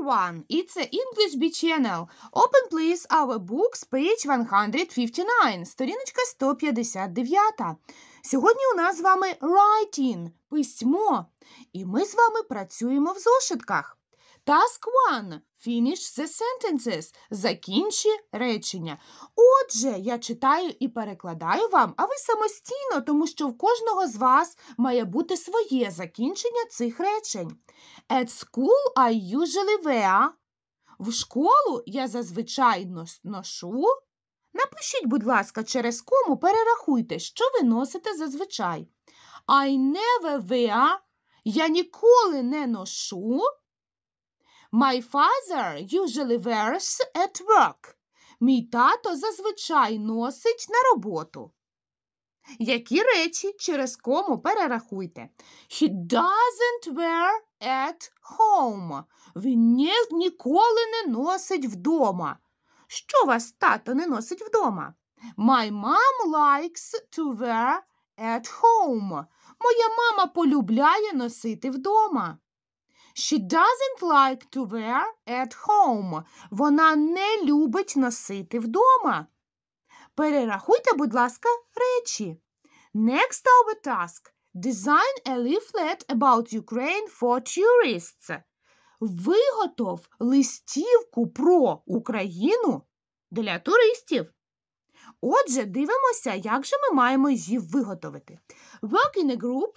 number one. It's an English B channel. Open, please, our books, page 159, сторіночка 159. Сьогодні у нас з вами writing, письмо. І ми з вами працюємо в зошитках. Task One. Finish the sentences. Закінчи речення. Отже, я читаю і перекладаю вам, а ви самостійно, тому що в кожного з вас має бути своє закінчення цих речень. At school I usually wear. В школу я зазвичай ношу. Напишіть, будь ласка, через кому перерахуйте, що ви носите зазвичай. I never wear. Я ніколи не ношу My father usually wears at work. Мій тато зазвичай носить на роботу. Які речі через кому перерахуйте? He doesn't wear at home. Він ні, ніколи не носить вдома. Що вас тато не носить вдома? My mom likes to wear at home. Моя мама полюбляє носити вдома. She doesn't like to wear at home. Вона не любить носити вдома. Перерахуйте, будь ласка, речі. Next our task. Design a leaflet about Ukraine for tourists. Виготов листівку про Україну для туристів. Отже, дивимося, як же ми маємо її виготовити. Work in a group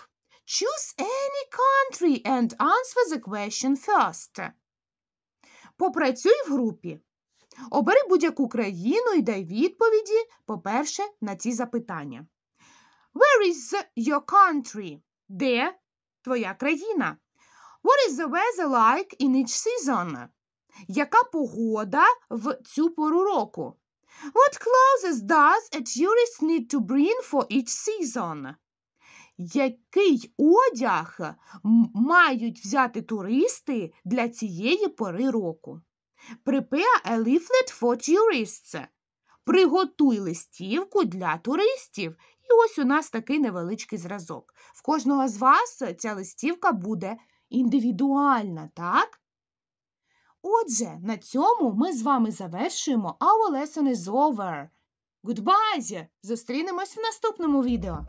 Choose any country and answer the question first. Попрацюй в групі. Обери будь-яку країну і дай відповіді, по-перше, на ці запитання. Where is your country? Де твоя країна? What is the weather like in each season? Яка погода в цю пору року? What clothes does a tourist need to bring for each season? який одяг е, мають взяти туристи для цієї пори року. Prepare a leaflet for tourists. Приготуй листівку для туристів. І ось у нас такий невеличкий зразок. В кожного з вас ця листівка буде індивідуальна, так? Отже, на цьому ми з вами завершуємо Our lesson is over. Goodbye! Зустрінемось в наступному відео!